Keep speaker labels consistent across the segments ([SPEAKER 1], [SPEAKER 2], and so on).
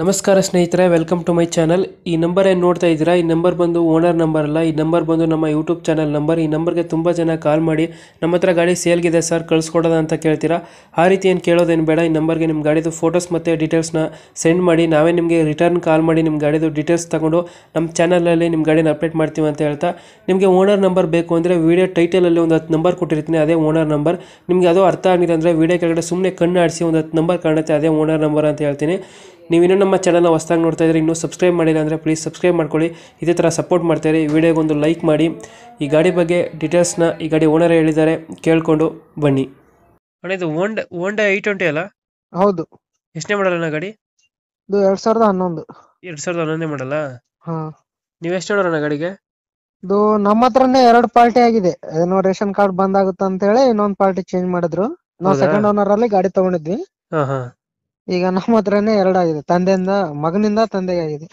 [SPEAKER 1] ನಮಸ್ಕಾರ ಸ್ನೇಹಿತರೆ welcome to my channel ಈ ನಂಬರ್ ಏನು ನೋಡ್ತಾ ಇದ್ದೀರಾ ಈ ನಂಬರ್ ಬಂದು ಓನರ್ ನಂಬರ್ ಅಲ್ಲ ಈ ನಂಬರ್ ಬಂದು ನಮ್ಮ ಯೂಟ್ಯೂಬ್ ಚಾನಲ್ ನಂಬರ್ ಈ ನಂಬರ್ಗೆ ತುಂಬ ಜನ ಕಾಲ್ ಮಾಡಿ ನಮ್ಮ ಹತ್ರ ಗಾಡಿ ಸೇಲ್ಗಿದೆ ಸರ್ ಕಳಿಸ್ಕೊಡೋದ ಅಂತ ಕೇಳ್ತೀರಾ ಆ ರೀತಿ ಏನು ಕೇಳೋದೇನು ಬೇಡ ಈ ನಂಬರ್ಗೆ ನಿಮ್ಮ ಗಾಡಿದು ಫೋಟೋಸ್ ಮತ್ತು ಡೀಟೇಲ್ಸ್ನ ಸೆಂಡ್ ಮಾಡಿ ನಾವೇ ನಿಮಗೆ ರಿಟರ್ನ್ ಕಾಲ್ ಮಾಡಿ ನಿಮ್ಮ ಗಾಡಿದು ಡೀಟೇಲ್ಸ್ ತಗೊಂಡು ನಮ್ಮ ಚಾನಲಲ್ಲಿ ನಿಮ್ಮ ಗಾಡಿನ ಅಪ್ಡೇಟ್ ಮಾಡ್ತೀವಿ ಅಂತ ಹೇಳ್ತಾ ನಿಮಗೆ ಓನರ್ ನಂಬರ್ ಬೇಕು ಅಂದರೆ ವೀಡಿಯೋ ಟೈಟಲಲ್ಲಿ ಒಂದು ಹತ್ತು ನಂಬರ್ ಕೊಟ್ಟಿರ್ತೀನಿ ಅದೇ ಓನರ್ ನಂಬರ್ ನಿಮಗೆ ಅದು ಅರ್ಥ ಆಗಿದೆ ಅಂದರೆ ವೀಡಿಯೋ ಕೆಳಗಡೆ ಸುಮ್ಮನೆ ಕಣ್ಣು ಆಡಿಸಿ ಒಂದು ಹತ್ತು ನಂಬರ್ ಕಾಣುತ್ತೆ ಅದೇ ಓನರ್ ನಂಬರ್ ಅಂತ ಹೇಳ್ತೀನಿ ನೀವಿನ್ನೂ ನಮ್ಮ ಚಾನಲ್ನ ಹೊಸ್ದಾಗಿ ನೋಡ್ತಾ ಇದ್ದರೆ ಇನ್ನೂ ಸಬ್ಸ್ಕ್ರೈಬ್ ಮಾಡಿಲ್ಲ ಅಂದರೆ ಪ್ಲೀಸ್ ಸಬ್ಸ್ಕ್ರೈಬ್ ಮಾಡ್ಕೊಳ್ಳಿ ಇದೇ ಥರ ಸಪೋರ್ಟ್ ಮಾಡ್ತಾಯಿರಿ ವಿಡಿಯೋಗೊಂದು ಲೈಕ್ ಮಾಡಿ ಈ ಗಾಡಿ ಬಗ್ಗೆ ಡೀಟೇಲ್ಸ್ನ ಈ ಗಾಡಿ ಓನರ್ ಹೇಳಿದ್ದಾರೆ ಕೇಳಿಕೊಂಡು ಬನ್ನಿ ಅಣ್ಣ ಇದು ಓಂಡ ಓಂಡ ಐ ಟ್ವೆಂಟಿ ಅಲ್ಲ ಹೌದು ಎಷ್ಟನೇ ಮಾಡಲ್ಲ ಗಾಡಿ
[SPEAKER 2] ಇದು ಎರಡ್ ಸಾವಿರದ ಹನ್ನೊಂದು
[SPEAKER 1] ಎರಡ್ ಸಾವಿರದ ಹನ್ನೊಂದೇ ಮಾಡಲ್ಲ ಹಾ ನೀವು ಎಷ್ಟು ನೋಡೋಣ ಗಾಡಿಗೆ
[SPEAKER 2] ಇದು ನಮ್ಮ ಹತ್ರನೇ ಎರಡು ಪಾರ್ಟಿ ಆಗಿದೆ ಏನೋ ರೇಷನ್ ಕಾರ್ಡ್ ಬಂದ್ ಆಗುತ್ತೆ ಅಂತ ಹೇಳಿ ಇನ್ನೊಂದ್ ಪಾರ್ಟಿ ಚೇಂಜ್ ಮಾಡಿದ್ರು ನಾವು ಸೆಕೆಂಡ್ ಓನರ್ ಅಲ್ಲಿ ಗಾಡಿ ತಗೊಂಡಿದ್ವಿ ಹಾ ಹಾ ಈಗ ನಮ್ಮ ಹತ್ರನೇ ಎರಡಾಗಿದೆ ತಂದೆಯಿಂದ ಮಗನಿಂದ ತಂದೆಗೆ ಆಗಿದೆ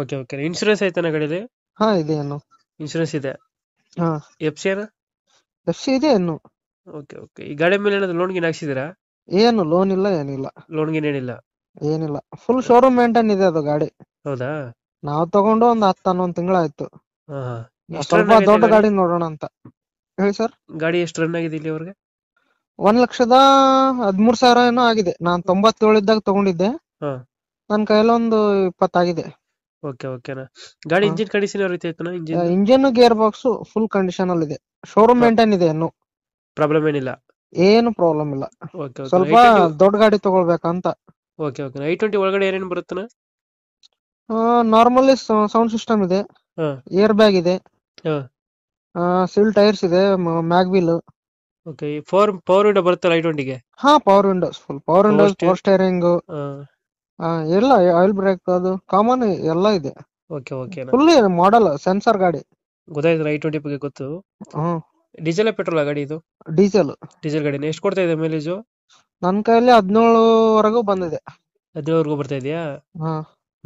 [SPEAKER 1] ಓಕೆ ಓಕೆ ಇನ್ಶೂರೆನ್ಸ್ ಐತನ ಗಾಡಿಲಿ ಹಾ ಇದೆ ಏನು ಇನ್ಶೂರೆನ್ಸ್ ಇದೆ ಹಾ ಎಫ್ ಸಿ
[SPEAKER 2] ಎಫ್ ಸಿ ಇದೆ ಏನು
[SPEAKER 1] ಓಕೆ ಓಕೆ ಈ ಗಾಡಿ ಮೇಲೆ ಏನಾದ್ರು ಲೋನ್ ಗೀನ್ ಹಾಕ್ಸಿದ್ದೀರಾ
[SPEAKER 2] ಏನು ಲೋನ್ ಇಲ್ಲ ಏನಿಲ್ಲ ಲೋನ್ ಗೀನ್ ಏನಿಲ್ಲ ಏನಿಲ್ಲ ಫುಲ್ ಶೋರೂಮ್ ಮೇಂಟೈನ್ ಇದೆ ಅದು ಗಾಡಿ ಹೌದಾ ನಾವು ತಗೊಂಡು ಒಂದ್ ಹತ್ತು ಹನ್ನೊಂದು ತಿಂಗಳಾಯ್ತು
[SPEAKER 1] ಹಾ ಸ್ವಲ್ಪ ದೊಡ್ಡ ಗಾಡಿ ನೋಡೋಣ ಅಂತ ಹೇಳಿ ಸರ್ ಗಾಡಿ ಎಷ್ಟು ರನ್ ಆಗಿದೆ ಇಲ್ಲಿವರೆಗೆ
[SPEAKER 2] ಒಂದ್ ಲಕ್ಷದ ಹದಿಮೂರ್ ಸಾವಿರ ಏನೋ ಆಗಿದೆ ನಾನ್ ತೊಂಬತ್ತೇಳು ಇದ್ದಾಗ ತಗೊಂಡಿದ್ದೆ ಹಾ. ನನ್ ಕೈಯಲ್ಲಿ ಒಂದು ಇಪ್ಪತ್ತಾಗಿದೆ
[SPEAKER 1] ಓಕೆ ಓಕೆನಾ ಗಾಡಿ ಇಂಜಿನ್ ಕಂಡೀಷನ್ ರೀತಿ engine
[SPEAKER 2] engine gear box full condition ಅಲ್ಲಿ ಇದೆ ಶೋರೂಮ್ ಮೇಂಟೈನ್ ಇದೆ ಇನ್ನು ಪ್ರಾಬ್ಲಮ್ ಏನಿಲ್ಲ ಏನು ಪ್ರಾಬ್ಲಮ್ ಇಲ್ಲ ಓಕೆ ಸ್ವಲ್ಪ ದೊಡ್ಡ ಗಾಡಿ ತಗೊಳ್ಬೇಕಂತ
[SPEAKER 1] ಓಕೆ ಓಕೆ ಐ ಟ್ವೆಂಟಿ ಒಳಗಡೆ ಏನೇನು
[SPEAKER 2] ನಾರ್ಮಲಿ ಸೌಂಡ್ ಸಿಸ್ಟಮ್ ಇದೆ ಹಾ. ಏರ್ ಬ್ಯಾಗ್ ಇದೆ ಸಿಲ್ ಟೈರ್ಸ್ ಇದೆ mag wheel
[SPEAKER 1] okay four power window ಬರುತ್ತೆ ರೈಟ್ ಒಂಟಿಗೆ
[SPEAKER 2] ಹಾ power windows full power windows four steering ಎಲ್ಲ ಆಯಿಲ್ ಬ್ರೇಕ್ ಅದು ಕಾಮನ್ ಎಲ್ಲ ಇದೆ
[SPEAKER 1] okay okay full
[SPEAKER 2] model sensor ಗಾಡಿ
[SPEAKER 1] ಗೊತ್ತಾಯ್ತು ರೈಟ್ ಟ್ವೆಂಟಿ ಬಗ್ಗೆ ಗೊತ್ತು ಡೀಸೆಲ್ ಪೆಟ್ರೋಲ್ ಗಾಡಿ ಇದು ಡೀಸೆಲ್ ಡೀಸೆಲ್ ಗಾಡಿ ಎಷ್ಟು ಕೊಡ್ತಾ ಇದೆ ಮೈಲೇಜ್ ನನ್ನ ಕೈಯಲ್ಲಿ ವರೆಗೂ ಬಂದಿದೆ ಹದಿನೇಳುವರೆಗೂ ಬರ್ತಾ ಇದೆಯಾ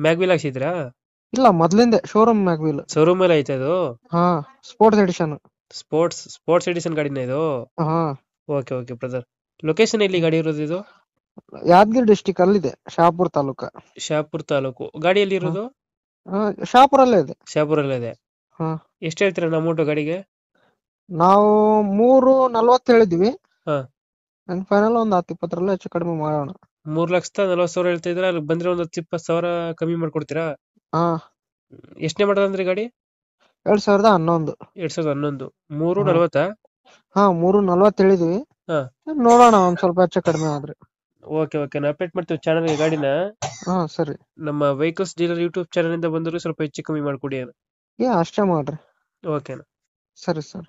[SPEAKER 1] ಮ್ಯಾಗ್ ವೀಲ್ ಹಾಕ್ಸಿದ್ರಾ
[SPEAKER 2] ಇಲ್ಲ ಮೊದ್ಲಿಂದೆ ಶೋರೂಮ್ ಮ್ಯಾಗ್ ವೀಲ್ ಶೋರೂಮ್ ಮೇಲೆ ಐತೆ ಅದು ಹಾ sports edition
[SPEAKER 1] sports sports edition ಗಾಡಿನೇ ಇದು ಹಾ ಓಕೆ ಓಕೆ ಬ್ರದರ್ ಲೊಕೇಶನ್ ಎಲ್ಲಿ ಗಾಡಿ ಇರೋದು ಇದು
[SPEAKER 2] ಯಾದಗಿರಿ ಅಲ್ಲಿ ಇದೆ ಶಾಪುರ್ ತಾಲೂಕ
[SPEAKER 1] ಶಾಪುರ್ ತಾಲೂಕು ಗಾಡಿ ಎಲ್ಲಿ ಇರೋದು
[SPEAKER 2] ಹಾ, ಶಾಪುರಲ್ಲೇ ಇದೆ ಶಾಪುರಲ್ಲೇ ಇದೆ ಹಾ.
[SPEAKER 1] ಎಷ್ಟು ಹೇಳ್ತೀರಾ ಅಮೌಂಟ್ ಗಾಡಿಗೆ
[SPEAKER 2] ನಾವು ಮೂರು ನಲ್ವತ್ತು ಹೇಳಿದ್ವಿ ಹಾ. ನಂಗೆ ಫೈನಲ್ ಒಂದು ಹತ್ತು ಇಪ್ಪತ್ತರಲ್ಲ ಹೆಚ್ಚು ಕಡಿಮೆ ಮಾಡೋಣ
[SPEAKER 1] ಮೂರ್ ಲಕ್ಷದ ನಲ್ವತ್ತು ಸಾವಿರ ಹೇಳ್ತಿದ್ರೆ ಅಲ್ಲಿ ಬಂದ್ರೆ ಒಂದು ಹತ್ತು ಇಪ್ಪತ್ತು ಸಾವಿರ ಕಮ್ಮಿ ಮಾಡ್ಕೊಡ್ತೀರಾ ಹಾ ಎಷ್ಟನೇ ಮಾಡೋದಂದ್ರೆ ಗಾಡಿ ಎರಡ್ ಸಾವಿರದ ಹನ್ನೊಂದು ಎರಡ್ ಸಾವಿರದ ಹನ್ನೊಂದು ಮೂರು ನಲ್ವತ್ತಾ
[SPEAKER 2] ಹಾ ಮೂರು ನಲ್ವತ್ತು ಹೇಳಿದ್ವಿ ಹಾ. ನೋಡೋಣ ಒಂದ್ ಸ್ವಲ್ಪ ಹೆಚ್ಚು ಕಡಿಮೆ ಆದ್ರೆ
[SPEAKER 1] ಓಕೆ ಓಕೆ ನಾ ಅಪ್ಡೇಟ್ ಮಾಡ್ತೀವಿ ಚಾನಲ್ ಗಾಡಿನ ಹಾ ಸರಿ ನಮ್ಮ ವೆಹಿಕಲ್ಸ್ ಡೀಲರ್ ಯೂಟ್ಯೂಬ್ ಚಾನಲ್ ಇಂದ ಬಂದರೂ ಸ್ವಲ್ಪ ಹೆಚ್ಚು ಕಮ್ಮಿ ಮಾಡಿಕೊಡಿ
[SPEAKER 2] ಏ ಅಷ್ಟೇ ಮಾಡ್ರಿ ಓಕೆ ಸರಿ ಸರಿ